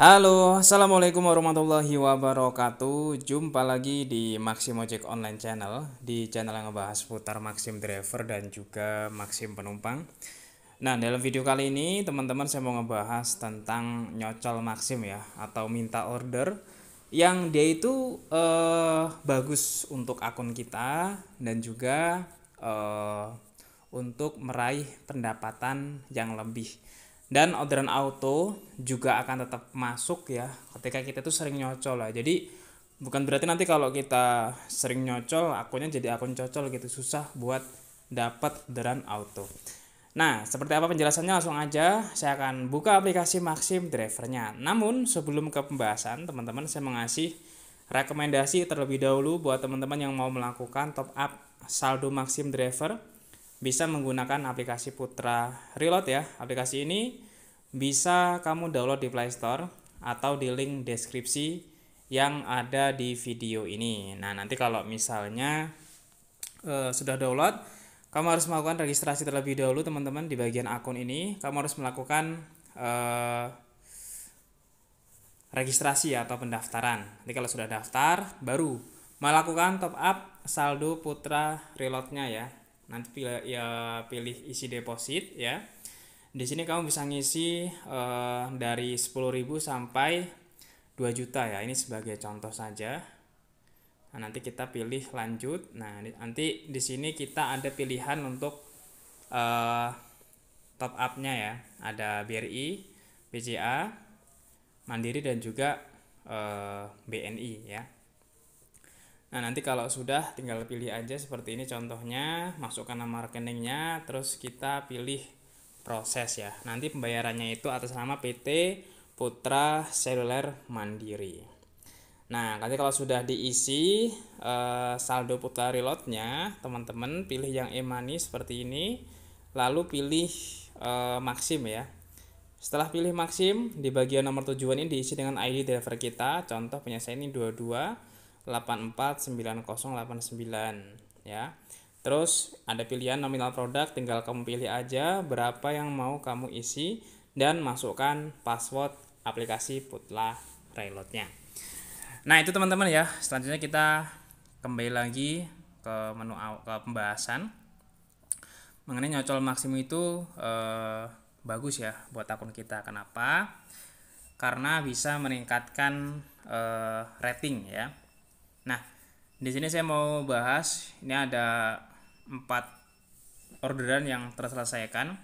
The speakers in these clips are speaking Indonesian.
Halo, Assalamualaikum warahmatullahi wabarakatuh Jumpa lagi di Maxim Ojek Online Channel Di channel yang ngebahas putar Maxim Driver dan juga Maxim Penumpang Nah, dalam video kali ini teman-teman saya mau ngebahas tentang nyocol Maxim ya Atau minta order Yang dia itu eh, bagus untuk akun kita Dan juga eh, untuk meraih pendapatan yang lebih dan orderan auto juga akan tetap masuk ya ketika kita tuh sering nyocol lah jadi bukan berarti nanti kalau kita sering nyocol akunnya jadi akun cocol gitu susah buat dapat orderan auto Nah, seperti apa penjelasannya langsung aja saya akan buka aplikasi Maxim Drivernya. Namun sebelum ke pembahasan, teman-teman saya mengasih rekomendasi terlebih dahulu buat teman-teman yang mau melakukan top up saldo Maxim Driver bisa menggunakan aplikasi Putra Reload ya. Aplikasi ini bisa kamu download di Play Store atau di link deskripsi yang ada di video ini. Nah, nanti kalau misalnya e, sudah download, kamu harus melakukan registrasi terlebih dahulu teman-teman di bagian akun ini. Kamu harus melakukan e, registrasi atau pendaftaran. Nanti kalau sudah daftar, baru melakukan top up saldo Putra Reloadnya ya nanti pilih ya pilih isi deposit ya di sini kamu bisa ngisi uh, dari 10.000 sampai 2 juta ya ini sebagai contoh saja nah, nanti kita pilih lanjut nah nanti di sini kita ada pilihan untuk uh, top upnya ya ada BRI BCA Mandiri dan juga uh, eh, BNI ya Nah, nanti kalau sudah tinggal pilih aja seperti ini contohnya, masukkan nama rekeningnya, terus kita pilih proses ya. Nanti pembayarannya itu atas nama PT Putra Seluler Mandiri. Nah, nanti kalau sudah diisi eh, saldo putra reloadnya, teman-teman pilih yang e-money seperti ini, lalu pilih eh, maksim ya. Setelah pilih maksim di bagian nomor tujuan ini diisi dengan ID driver kita, contoh punya saya ini 22 849089 ya. Terus ada pilihan nominal produk, tinggal kamu pilih aja berapa yang mau kamu isi dan masukkan password aplikasi Putla Reloadnya. Nah itu teman-teman ya, selanjutnya kita kembali lagi ke menu ke pembahasan mengenai nyocol maksimum itu eh, bagus ya buat akun kita. Kenapa? Karena bisa meningkatkan eh, rating ya Nah, di sini saya mau bahas ini ada empat orderan yang terselesaikan.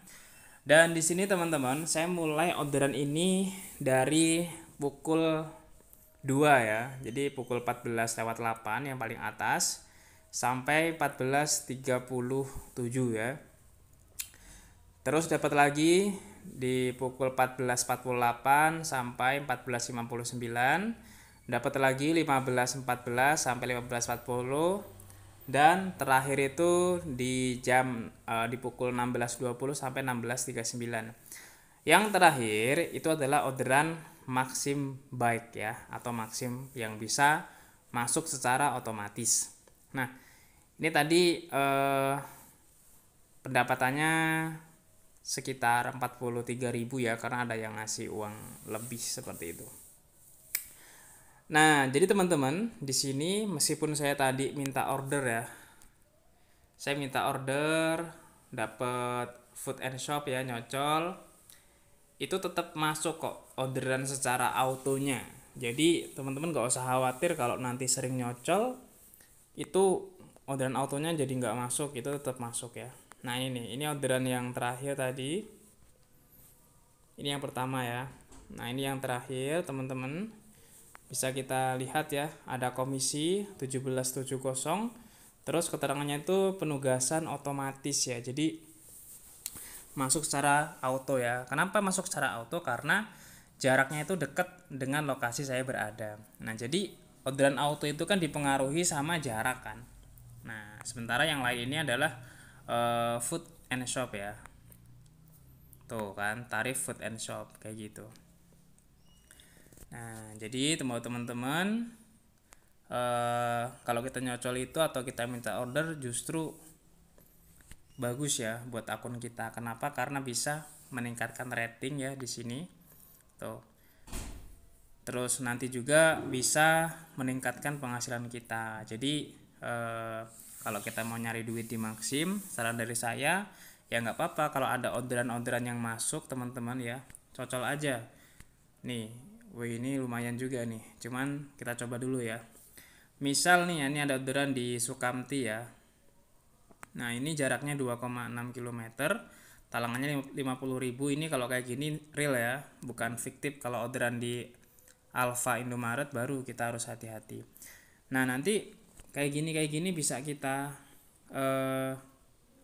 Dan di sini teman-teman, saya mulai orderan ini dari pukul 2 ya. Jadi pukul 14 lewat 8 yang paling atas sampai 14.37 ya. Terus dapat lagi di pukul 14.48 sampai 14.59 dapat lagi 15.14 sampai 15.40 dan terakhir itu di jam uh, di pukul 16.20 sampai 16.39. Yang terakhir itu adalah orderan maksim baik ya atau maksim yang bisa masuk secara otomatis. Nah, ini tadi eh, pendapatannya sekitar 43.000 ya karena ada yang ngasih uang lebih seperti itu. Nah, jadi teman-teman, di sini meskipun saya tadi minta order ya. Saya minta order dapat food and shop ya nyocol. Itu tetap masuk kok orderan secara autonya. Jadi, teman-teman gak usah khawatir kalau nanti sering nyocol itu orderan autonya jadi nggak masuk, itu tetap masuk ya. Nah, ini ini orderan yang terakhir tadi. Ini yang pertama ya. Nah, ini yang terakhir, teman-teman bisa kita lihat ya ada komisi 1770 terus keterangannya itu penugasan otomatis ya jadi masuk secara auto ya kenapa masuk secara auto karena jaraknya itu dekat dengan lokasi saya berada nah jadi orderan auto itu kan dipengaruhi sama jarak kan nah sementara yang lain ini adalah uh, food and shop ya tuh kan tarif food and shop kayak gitu Nah, jadi teman-teman eh, kalau kita nyocol itu atau kita minta order justru bagus ya buat akun kita. Kenapa? Karena bisa meningkatkan rating ya di sini. Tuh. Terus nanti juga bisa meningkatkan penghasilan kita. Jadi eh, kalau kita mau nyari duit di Maxim, saran dari saya ya nggak apa-apa kalau ada orderan-orderan yang masuk teman-teman ya cocol aja nih Wih ini lumayan juga nih. Cuman kita coba dulu ya. Misal nih ya, ini ada orderan di Sukamti ya. Nah ini jaraknya 2,6 km. Talangannya 50 ribu ini kalau kayak gini real ya. Bukan fiktif kalau orderan di Alfa Indomaret baru kita harus hati-hati. Nah nanti kayak gini kayak gini bisa kita eh,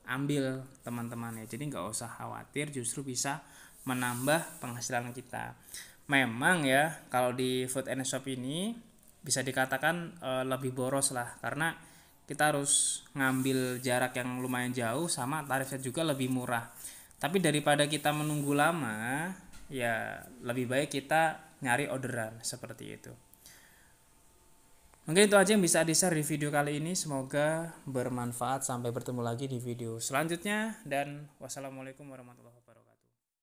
ambil teman-teman ya. Jadi nggak usah khawatir justru bisa menambah penghasilan kita memang ya kalau di food and shop ini bisa dikatakan e, lebih boros lah karena kita harus ngambil jarak yang lumayan jauh sama tarifnya juga lebih murah tapi daripada kita menunggu lama ya lebih baik kita nyari orderan seperti itu mungkin itu aja yang bisa di share di video kali ini semoga bermanfaat sampai bertemu lagi di video selanjutnya dan wassalamualaikum warahmatullahi wabarakatuh